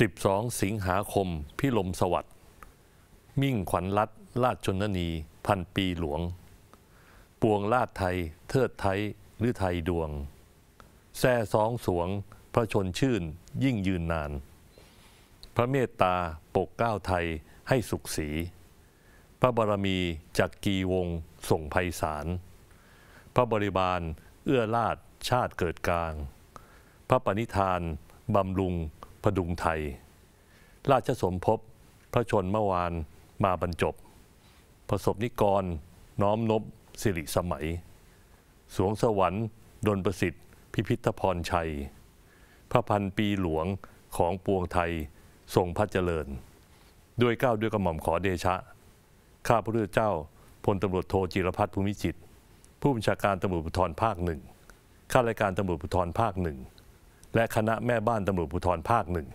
12สิงหาคมพิลมสวัสดิ์ มิ่งขวัญรัตราชชนนี พันปีหลวง ปวงราชไทย เทิดไทยหรือไทยดวง แซ่สองสวง พระชนชื่น ยิ่งยืนนาน พระเมตตา ปกเก้าไทยให้สุขสี พระบารมีจักกีวง ส่งไพศาล พระบริบาล เอื้อลาด ชาติเกิดกลาง พระปณิธาน บำรุงพดุงไทย ราชสมภพพระชนเมื่อวานมาบรรจบประสบนิกรน้อมนบสิริสมัยสวงสวรรค์ดนประสิทธิ์ พิพิธพรชัย พระพันปีหลวงของปวงไทยทรงพระเจริญ ด้วยก้าวด้วยกระหม่อมขอเดชะ ข้าพระพุทธเจ้าพลตำรวจโทจิรพัฒน์ภูมิจิต ผู้บัญชาการตำรวจภูธรภาคหนึ่งข้าราชการตำรวจภูธรภาคหนึ่งและคณะแม่บ้านตำรวจภูธรภาคหนึ่ง